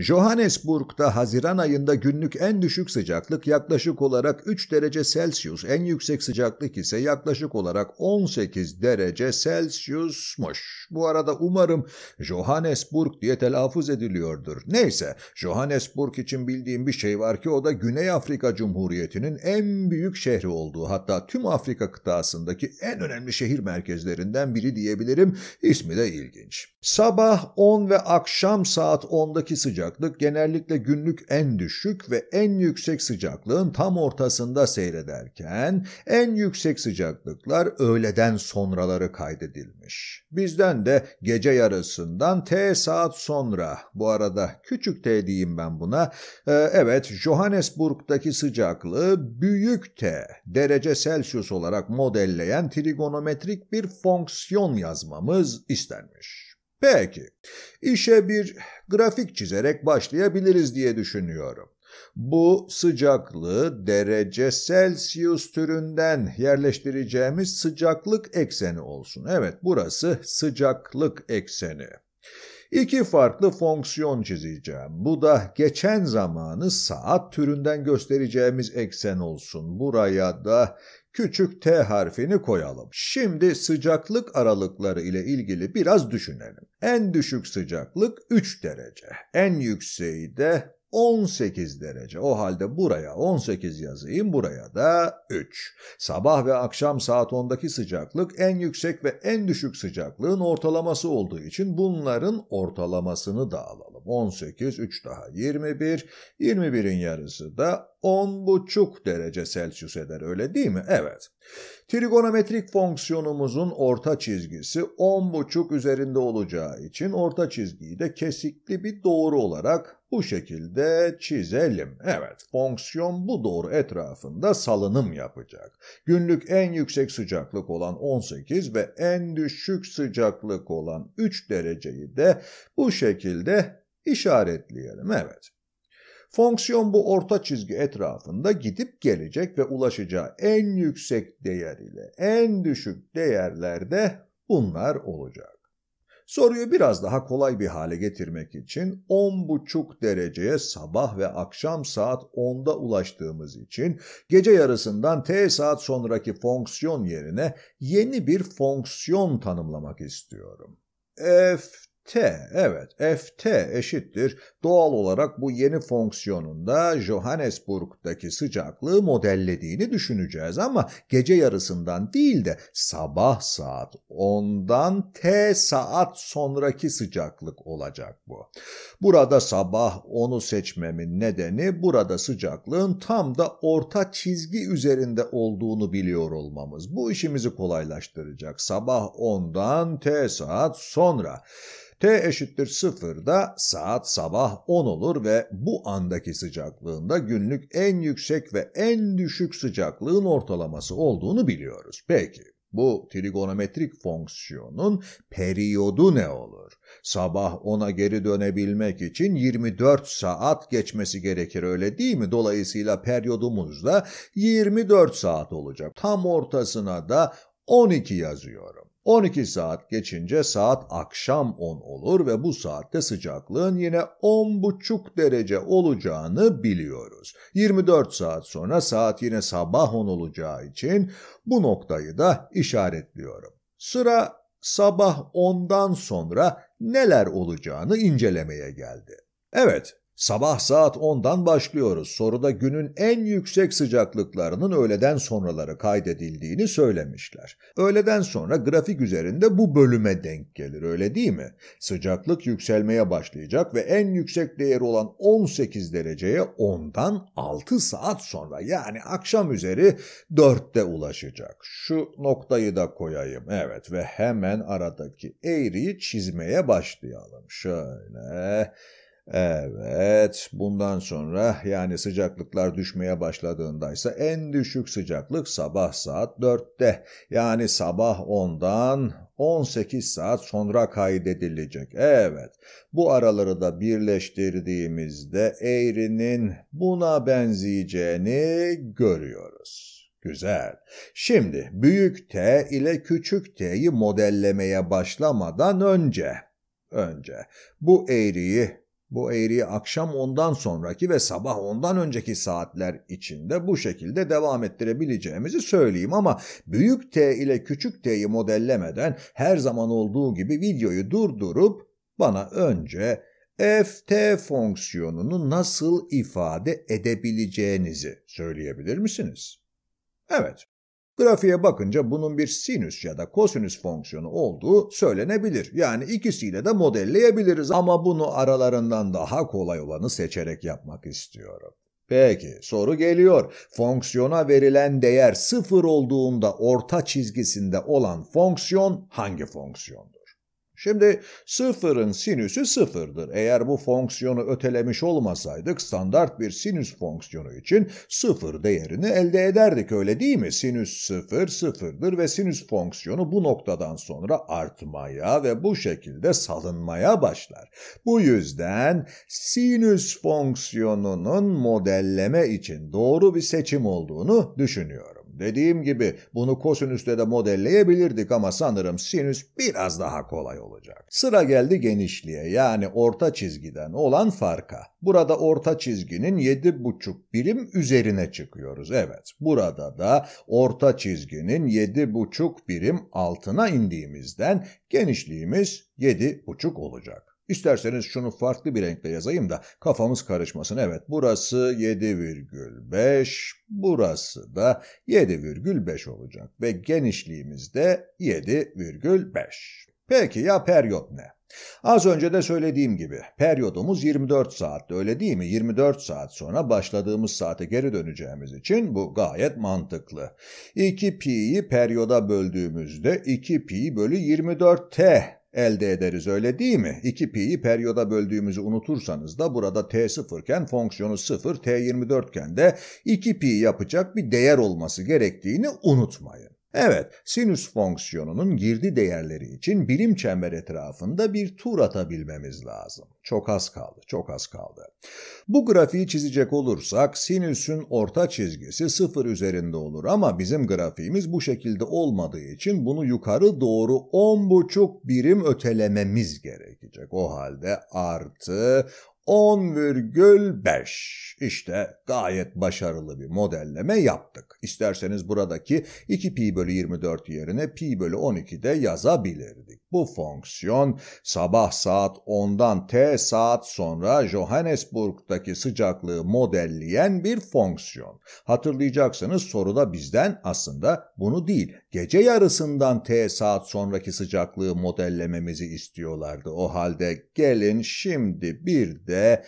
Johannesburg'da Haziran ayında günlük en düşük sıcaklık yaklaşık olarak 3 derece Celsius, en yüksek sıcaklık ise yaklaşık olarak 18 derece Celsius'muş. Bu arada umarım Johannesburg diye telaffuz ediliyordur. Neyse, Johannesburg için bildiğim bir şey var ki o da Güney Afrika Cumhuriyeti'nin en büyük şehri olduğu, hatta tüm Afrika kıtasındaki en önemli şehir merkezlerinden biri diyebilirim. İsmi de ilginç. Sabah 10 ve akşam saat 10'daki sıcaklık sıcaklık genellikle günlük en düşük ve en yüksek sıcaklığın tam ortasında seyrederken en yüksek sıcaklıklar öğleden sonraları kaydedilmiş. Bizden de gece yarısından T saat sonra bu arada küçük T diyeyim ben buna ee, evet Johannesburg'daki sıcaklığı büyük T derece Celsius olarak modelleyen trigonometrik bir fonksiyon yazmamız istenmiş. Peki, işe bir grafik çizerek başlayabiliriz diye düşünüyorum. Bu sıcaklığı derece Celsius türünden yerleştireceğimiz sıcaklık ekseni olsun. Evet burası sıcaklık ekseni. İki farklı fonksiyon çizeceğim. Bu da geçen zamanı saat türünden göstereceğimiz eksen olsun. Buraya da küçük T harfini koyalım. Şimdi sıcaklık aralıkları ile ilgili biraz düşünelim. En düşük sıcaklık 3 derece. En yükseği de 18 derece. O halde buraya 18 yazayım, buraya da 3. Sabah ve akşam saat 10'daki sıcaklık en yüksek ve en düşük sıcaklığın ortalaması olduğu için bunların ortalamasını da alalım. 18, 3 daha 21, 21'in yarısı da 10,5 derece Celsius eder öyle değil mi? Evet. Trigonometrik fonksiyonumuzun orta çizgisi 10,5 üzerinde olacağı için orta çizgiyi de kesikli bir doğru olarak bu şekilde çizelim. Evet, fonksiyon bu doğru etrafında salınım yapacak. Günlük en yüksek sıcaklık olan 18 ve en düşük sıcaklık olan 3 dereceyi de bu şekilde işaretleyelim. Evet. Fonksiyon bu orta çizgi etrafında gidip gelecek ve ulaşacağı en yüksek değer ile en düşük değerlerde bunlar olacak. Soruyu biraz daha kolay bir hale getirmek için 10.5 dereceye sabah ve akşam saat 10'da ulaştığımız için gece yarısından t saat sonraki fonksiyon yerine yeni bir fonksiyon tanımlamak istiyorum. f t evet ft eşittir. Doğal olarak bu yeni fonksiyonunda Johannesburg'daki sıcaklığı modellediğini düşüneceğiz ama gece yarısından değil de sabah saat 10'dan t saat sonraki sıcaklık olacak bu. Burada sabah 10'u seçmemin nedeni burada sıcaklığın tam da orta çizgi üzerinde olduğunu biliyor olmamız. Bu işimizi kolaylaştıracak. Sabah 10'dan t saat sonra. T eşittir sıfırda saat sabah 10 olur ve bu andaki sıcaklığında günlük en yüksek ve en düşük sıcaklığın ortalaması olduğunu biliyoruz. Peki bu trigonometrik fonksiyonun periyodu ne olur? Sabah 10'a geri dönebilmek için 24 saat geçmesi gerekir öyle değil mi? Dolayısıyla periyodumuz da 24 saat olacak. Tam ortasına da 12 yazıyorum. 12 saat geçince saat akşam 10 olur ve bu saatte sıcaklığın yine 10,5 derece olacağını biliyoruz. 24 saat sonra saat yine sabah 10 olacağı için bu noktayı da işaretliyorum. Sıra sabah 10'dan sonra neler olacağını incelemeye geldi. Evet, Sabah saat 10'dan başlıyoruz. Soruda günün en yüksek sıcaklıklarının öğleden sonraları kaydedildiğini söylemişler. Öğleden sonra grafik üzerinde bu bölüme denk gelir öyle değil mi? Sıcaklık yükselmeye başlayacak ve en yüksek değeri olan 18 dereceye 10'dan 6 saat sonra yani akşam üzeri 4'te ulaşacak. Şu noktayı da koyayım evet ve hemen aradaki eğriyi çizmeye başlayalım. Şöyle... Evet, bundan sonra yani sıcaklıklar düşmeye başladığındaysa en düşük sıcaklık sabah saat 4'te. Yani sabah 10'dan 18 saat sonra kaydedilecek. Evet, bu araları da birleştirdiğimizde eğrinin buna benzeyeceğini görüyoruz. Güzel. Şimdi büyük T ile küçük T'yi modellemeye başlamadan önce önce bu eğriyi bu eğriyi akşam ondan sonraki ve sabah ondan önceki saatler içinde bu şekilde devam ettirebileceğimizi söyleyeyim ama büyük T ile küçük T'yi modellemeden her zaman olduğu gibi videoyu durdurup bana önce ft fonksiyonunu nasıl ifade edebileceğinizi söyleyebilir misiniz? Evet, Grafiğe bakınca bunun bir sinüs ya da kosinüs fonksiyonu olduğu söylenebilir. Yani ikisiyle de modelleyebiliriz ama bunu aralarından daha kolay olanı seçerek yapmak istiyorum. Peki soru geliyor. Fonksiyona verilen değer sıfır olduğunda orta çizgisinde olan fonksiyon hangi fonksiyondur? Şimdi sıfırın sinüsü sıfırdır. Eğer bu fonksiyonu ötelemiş olmasaydık standart bir sinüs fonksiyonu için sıfır değerini elde ederdik öyle değil mi? Sinüs sıfır sıfırdır ve sinüs fonksiyonu bu noktadan sonra artmaya ve bu şekilde salınmaya başlar. Bu yüzden sinüs fonksiyonunun modelleme için doğru bir seçim olduğunu düşünüyorum. Dediğim gibi bunu kosinüste de modelleyebilirdik ama sanırım sinüs biraz daha kolay olacak. Sıra geldi genişliğe yani orta çizgiden olan farka. Burada orta çizginin 7,5 birim üzerine çıkıyoruz. Evet burada da orta çizginin 7,5 birim altına indiğimizden genişliğimiz 7,5 olacak. İsterseniz şunu farklı bir renkle yazayım da kafamız karışmasın. Evet burası 7,5 burası da 7,5 olacak ve genişliğimiz de 7,5. Peki ya periyot ne? Az önce de söylediğim gibi periyodumuz 24 saatte öyle değil mi? 24 saat sonra başladığımız saate geri döneceğimiz için bu gayet mantıklı. 2 pi'yi periyoda böldüğümüzde 2 pi bölü 24t elde ederiz öyle değil mi? 2pi'yi periyoda böldüğümüzü unutursanız da burada t0 iken fonksiyonu 0, t24 iken de 2pi yapacak bir değer olması gerektiğini unutmayın. Evet, sinüs fonksiyonunun girdi değerleri için birim çember etrafında bir tur atabilmemiz lazım. Çok az kaldı, çok az kaldı. Bu grafiği çizecek olursak sinüsün orta çizgisi sıfır üzerinde olur ama bizim grafiğimiz bu şekilde olmadığı için bunu yukarı doğru 10,5 birim ötelememiz gerekecek. O halde artı 10,5. İşte gayet başarılı bir modelleme yaptık. İsterseniz buradaki 2 pi bölü 24 yerine pi bölü 12 de yazabilirdik. Bu fonksiyon sabah saat 10'dan t saat sonra Johannesburg'daki sıcaklığı modelleyen bir fonksiyon. Hatırlayacaksınız soruda bizden aslında bunu değil, gece yarısından t saat sonraki sıcaklığı modellememizi istiyorlardı. O halde gelin şimdi bir de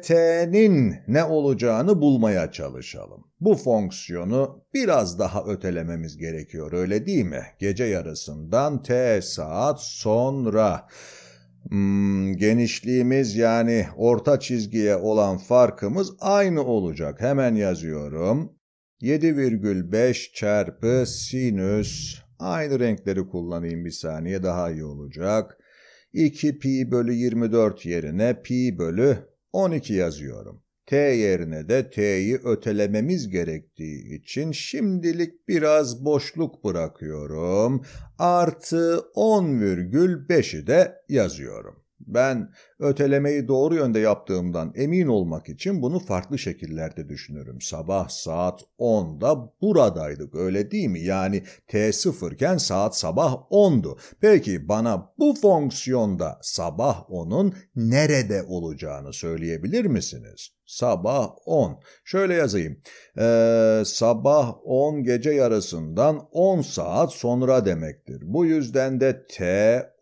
tt'nin ne olacağını bulmaya çalışalım. Bu fonksiyonu biraz daha ötelememiz gerekiyor öyle değil mi? Gece yarısından t saat sonra. Hmm, genişliğimiz yani orta çizgiye olan farkımız aynı olacak. Hemen yazıyorum. 7,5 çarpı sinüs. Aynı renkleri kullanayım bir saniye daha iyi olacak. 2 pi bölü 24 yerine pi bölü 12 yazıyorum. T yerine de T'yi ötelememiz gerektiği için şimdilik biraz boşluk bırakıyorum. Artı 10,5'i de yazıyorum. Ben ötelemeyi doğru yönde yaptığımdan emin olmak için bunu farklı şekillerde düşünürüm. Sabah saat 10'da buradaydık öyle değil mi? Yani T0 iken saat sabah 10'du. Peki bana bu fonksiyonda sabah 10'un nerede olacağını söyleyebilir misiniz? Sabah 10. Şöyle yazayım. Ee, sabah 10 gece yarısından 10 saat sonra demektir. Bu yüzden de T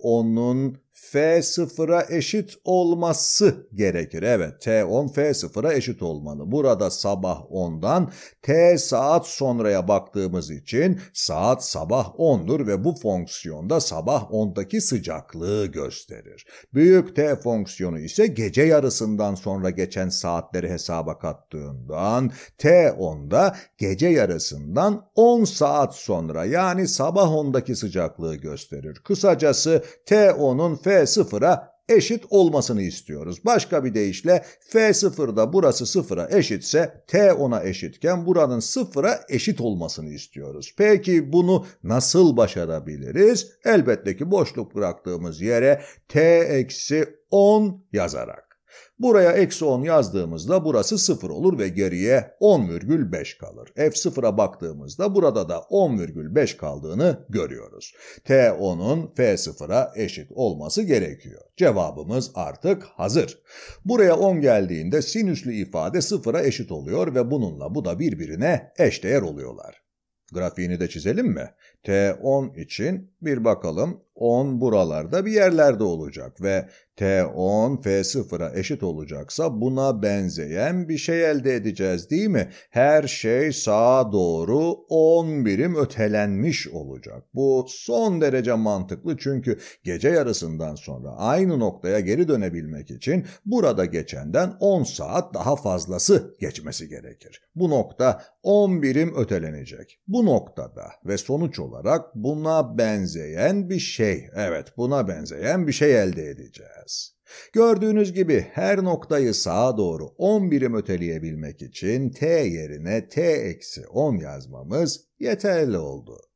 10'un F sıfıra eşit olması gerekir. Evet T10 F sıfıra eşit olmalı. Burada sabah 10'dan T saat sonraya baktığımız için saat sabah 10'dur ve bu fonksiyonda sabah 10'daki sıcaklığı gösterir. Büyük T fonksiyonu ise gece yarısından sonra geçen saatleri hesaba kattığından T10'da gece yarısından 10 saat sonra yani sabah 10'daki sıcaklığı gösterir. Kısacası T10'un F f sıfıra eşit olmasını istiyoruz. Başka bir deyişle f sıfırda burası sıfıra eşitse t ona eşitken buranın sıfıra eşit olmasını istiyoruz. Peki bunu nasıl başarabiliriz? Elbette ki boşluk bıraktığımız yere t eksi 10 yazarak. Buraya eksi 10 yazdığımızda burası 0 olur ve geriye 10,5 kalır. F0'a baktığımızda burada da 10,5 kaldığını görüyoruz. T10'un F0'a eşit olması gerekiyor. Cevabımız artık hazır. Buraya 10 geldiğinde sinüslü ifade 0'a eşit oluyor ve bununla bu da birbirine eşdeğer oluyorlar. Grafiğini de çizelim mi? T10 için bir bakalım 10 buralarda bir yerlerde olacak ve T10 F0'a eşit olacaksa buna benzeyen bir şey elde edeceğiz değil mi? Her şey sağa doğru 10 birim ötelenmiş olacak. Bu son derece mantıklı çünkü gece yarısından sonra aynı noktaya geri dönebilmek için burada geçenden 10 saat daha fazlası geçmesi gerekir. Bu nokta 10 birim ötelenecek. Bu noktada ve sonuç olarak buna benzeyen bir şey şey, evet buna benzeyen bir şey elde edeceğiz. Gördüğünüz gibi her noktayı sağa doğru 10 birim öteleyebilmek için t yerine t-10 yazmamız yeterli oldu.